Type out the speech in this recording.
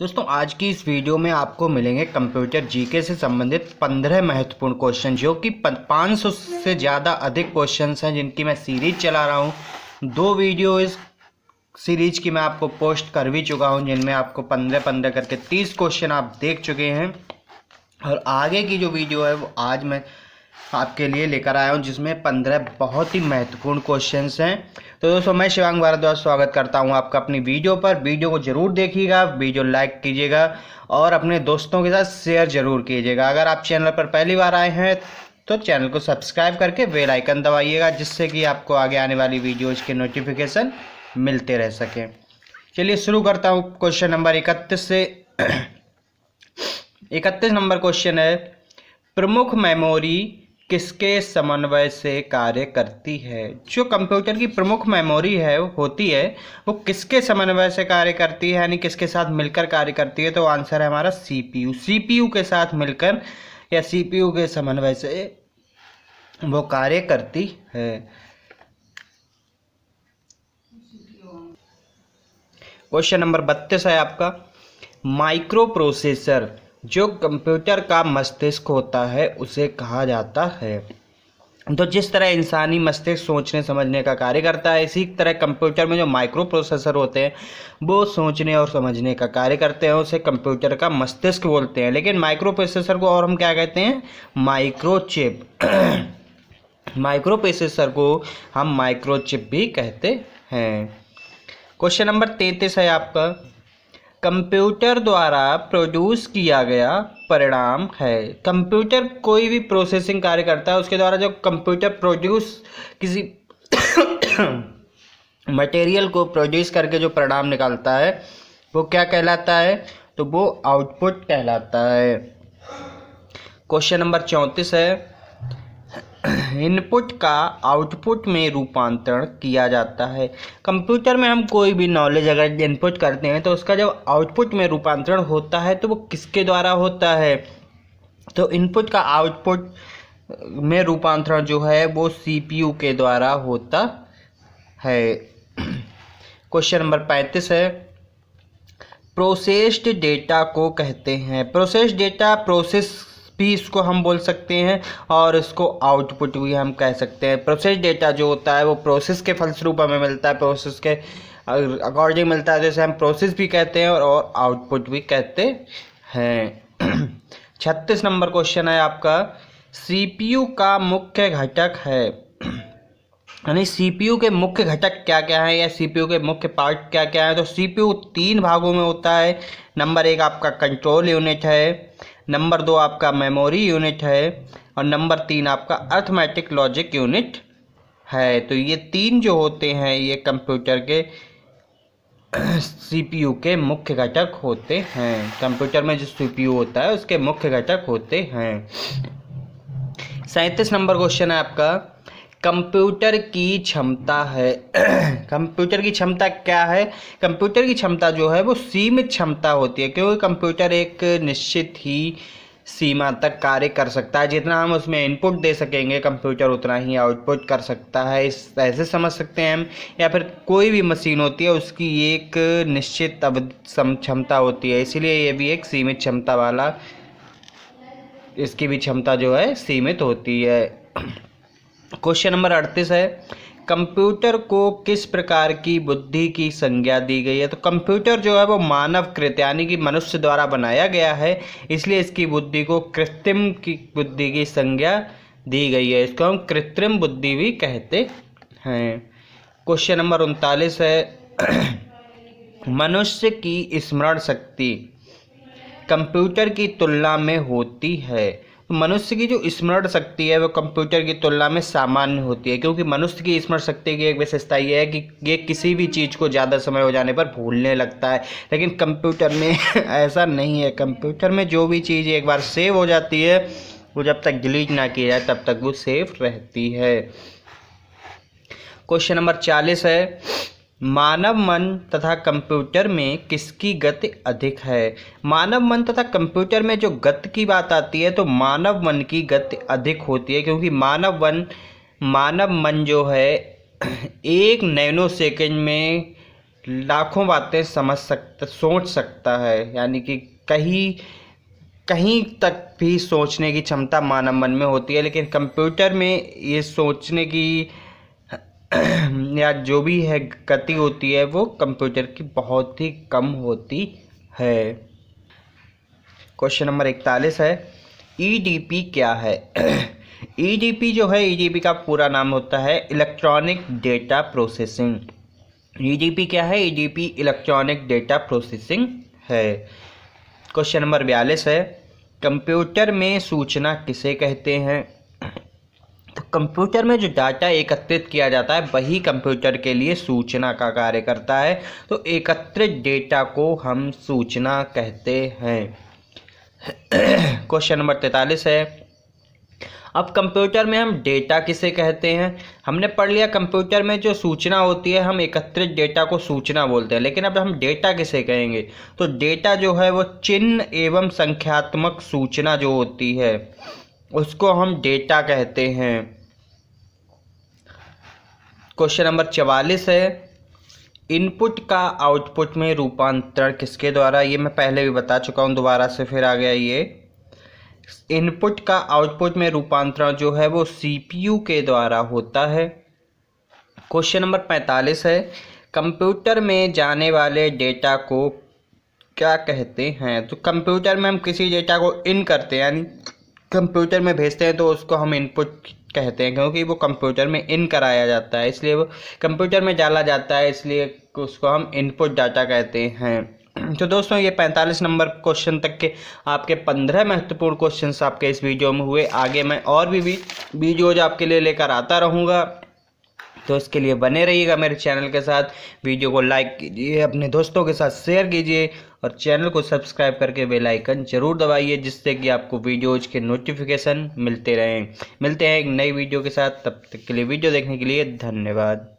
दोस्तों आज की इस वीडियो में आपको मिलेंगे कंप्यूटर जीके से संबंधित 15 महत्वपूर्ण क्वेश्चन जो कि 500 से ज़्यादा अधिक क्वेश्चंस हैं जिनकी मैं सीरीज चला रहा हूँ दो वीडियो इस सीरीज की मैं आपको पोस्ट कर भी चुका हूँ जिनमें आपको 15 15 करके 30 क्वेश्चन आप देख चुके हैं और आगे की जो वीडियो है वो आज मैं आपके लिए लेकर आया हूँ जिसमें पंद्रह बहुत ही महत्वपूर्ण क्वेश्चंस हैं तो दोस्तों मैं शिवांग भारद्वाज स्वागत करता हूँ आपका अपनी वीडियो पर वीडियो को जरूर देखिएगा वीडियो लाइक कीजिएगा और अपने दोस्तों के साथ शेयर जरूर कीजिएगा अगर आप चैनल पर पहली बार आए हैं तो चैनल को सब्सक्राइब करके बेल आइकन दबाइएगा जिससे कि आपको आगे आने वाली वीडियोज़ के नोटिफिकेशन मिलते रह सकें चलिए शुरू करता हूँ क्वेश्चन नंबर इकतीस से इकतीस नंबर क्वेश्चन है प्रमुख मेमोरी किसके समन्वय से कार्य करती है जो कंप्यूटर की प्रमुख मेमोरी है होती है वो किसके समन्वय से कार्य करती है यानी किसके साथ मिलकर कार्य करती है तो आंसर है हमारा सीपीयू सीपीयू के साथ मिलकर या सीपीयू के समन्वय से वो कार्य करती है क्वेश्चन नंबर बत्तीस है आपका माइक्रो प्रोसेसर जो कंप्यूटर का मस्तिष्क होता है उसे कहा जाता है तो जिस तरह इंसानी मस्तिष्क सोचने समझने का कार्य करता है इसी तरह कंप्यूटर में जो माइक्रो प्रोसेसर होते हैं वो सोचने और समझने का कार्य करते हैं उसे कंप्यूटर का मस्तिष्क बोलते हैं लेकिन माइक्रो प्रोसेसर को और हम क्या कहते हैं माइक्रोचिप माइक्रो प्रोसेसर को हम माइक्रोचिप भी कहते हैं क्वेश्चन नंबर तैंतीस है आपका कंप्यूटर द्वारा प्रोड्यूस किया गया परिणाम है कंप्यूटर कोई भी प्रोसेसिंग कार्य करता है उसके द्वारा जो कंप्यूटर प्रोड्यूस किसी मटेरियल को प्रोड्यूस करके जो परिणाम निकालता है वो क्या कहलाता है तो वो आउटपुट कहलाता है क्वेश्चन नंबर चौंतीस है इनपुट का आउटपुट में रूपांतरण किया जाता है कंप्यूटर में हम कोई भी नॉलेज अगर इनपुट करते हैं तो उसका जब आउटपुट में रूपांतरण होता है तो वो किसके द्वारा होता है तो इनपुट का आउटपुट में रूपांतरण जो है वो सीपीयू के द्वारा होता है क्वेश्चन नंबर पैंतीस है प्रोसेस्ड डेटा को कहते हैं प्रोसेस्ड डेटा प्रोसेस भी इसको हम बोल सकते हैं और इसको आउटपुट भी हम कह सकते हैं प्रोसेस डेटा जो होता है वो प्रोसेस के फलस्वरूप हमें मिलता है प्रोसेस के अकॉर्डिंग मिलता है जैसे हम प्रोसेस भी कहते हैं और आउटपुट भी कहते हैं छत्तीस नंबर क्वेश्चन है आपका सीपीयू का मुख्य घटक है यानी सीपीयू के मुख्य घटक क्या क्या है या सीपीयू के मुख्य पार्ट क्या क्या है तो सीपीयू तीन भागों में होता है नंबर एक आपका कंट्रोल यूनिट है नंबर दो आपका मेमोरी यूनिट है और नंबर तीन आपका अर्थमेटिक लॉजिक यूनिट है तो ये तीन जो होते हैं ये कंप्यूटर के सीपीयू के मुख्य घटक होते हैं कंप्यूटर में जो सीपीयू होता है उसके मुख्य घटक होते हैं सैंतीस नंबर क्वेश्चन है आपका कंप्यूटर की क्षमता है कंप्यूटर की क्षमता क्या है कंप्यूटर की क्षमता जो है वो सीमित क्षमता होती है क्योंकि कंप्यूटर एक निश्चित ही सीमा तक कार्य कर सकता है जितना हम उसमें इनपुट दे सकेंगे कंप्यूटर उतना ही आउटपुट कर सकता है इस ऐसे समझ सकते हैं हम या फिर कोई भी मशीन होती है उसकी एक निश्चित क्षमता होती है इसीलिए ये भी एक सीमित क्षमता वाला इसकी भी क्षमता जो है सीमित होती है क्वेश्चन नंबर अड़तीस है कंप्यूटर को किस प्रकार की बुद्धि की संज्ञा दी गई है तो कंप्यूटर जो है वो मानव कृत यानी कि मनुष्य द्वारा बनाया गया है इसलिए इसकी बुद्धि को कृत्रिम की बुद्धि की संज्ञा दी गई है इसको हम कृत्रिम बुद्धि भी कहते हैं क्वेश्चन नंबर उनतालीस है मनुष्य की स्मरण शक्ति कंप्यूटर की तुलना में होती है मनुष्य की जो स्मरण शक्ति है वो कंप्यूटर की तुलना में सामान्य होती है क्योंकि मनुष्य की स्मरण शक्ति की एक विशेषता यह है कि ये किसी भी चीज़ को ज़्यादा समय हो जाने पर भूलने लगता है लेकिन कंप्यूटर में ऐसा नहीं है कंप्यूटर में जो भी चीज़ एक बार सेव हो जाती है वो जब तक डिलीट ना किया जाए तब तक वो सेफ रहती है क्वेश्चन नंबर चालीस है मानव मन तथा कंप्यूटर में किसकी गति अधिक है मानव मन तथा कंप्यूटर में जो गति की बात आती है तो मानव मन की गति अधिक होती है क्योंकि मानव मन मानव मन जो है एक नैनो सेकेंड में लाखों बातें समझ सकता सोच सकता है यानी कि कहीं कहीं तक भी सोचने की क्षमता मानव मन में होती है लेकिन कंप्यूटर में ये सोचने की या जो भी है गति होती है वो कंप्यूटर की बहुत ही कम होती है क्वेश्चन नंबर इकतालीस है ईडीपी e क्या है ईडीपी e जो है ईडीपी e का पूरा नाम होता है इलेक्ट्रॉनिक डेटा प्रोसेसिंग ईडीपी क्या है ईडीपी इलेक्ट्रॉनिक डेटा प्रोसेसिंग है क्वेश्चन नंबर बयालीस है कंप्यूटर में सूचना किसे कहते हैं तो कंप्यूटर में जो डाटा एकत्रित किया जाता है वही कंप्यूटर के लिए सूचना का कार्य करता है तो एकत्रित डेटा को हम सूचना कहते हैं क्वेश्चन नंबर तैतालीस है अब कंप्यूटर में हम डेटा किसे कहते हैं हमने पढ़ लिया कंप्यूटर में जो सूचना होती है हम एकत्रित डेटा को सूचना बोलते हैं लेकिन अब हम डेटा किसे कहेंगे तो डेटा जो है वो चिन्ह एवं संख्यात्मक सूचना जो होती है उसको हम डेटा कहते हैं क्वेश्चन नंबर चवालीस है इनपुट का आउटपुट में रूपांतरण किसके द्वारा ये मैं पहले भी बता चुका हूँ दोबारा से फिर आ गया ये इनपुट का आउटपुट में रूपांतरण जो है वो सीपीयू के द्वारा होता है क्वेश्चन नंबर पैंतालीस है कंप्यूटर में जाने वाले डेटा को क्या कहते हैं तो कंप्यूटर में हम किसी डेटा को इन करते हैं यानी कंप्यूटर में भेजते हैं तो उसको हम इनपुट कहते हैं क्योंकि वो कंप्यूटर में इन कराया जाता है इसलिए वो कंप्यूटर में डाला जाता है इसलिए उसको हम इनपुट डाटा कहते हैं तो दोस्तों ये पैंतालीस नंबर क्वेश्चन तक के आपके पंद्रह महत्वपूर्ण क्वेश्चन आपके इस वीडियो में हुए आगे मैं और भी वीडियोज आपके लिए लेकर आता रहूँगा तो इसके लिए बने रहिएगा मेरे चैनल के साथ वीडियो को लाइक कीजिए अपने दोस्तों के साथ शेयर कीजिए और चैनल को सब्सक्राइब करके बेल आइकन जरूर दबाइए जिससे कि आपको वीडियोज के नोटिफिकेशन मिलते रहें मिलते हैं एक नई वीडियो के साथ तब तक के लिए वीडियो देखने के लिए धन्यवाद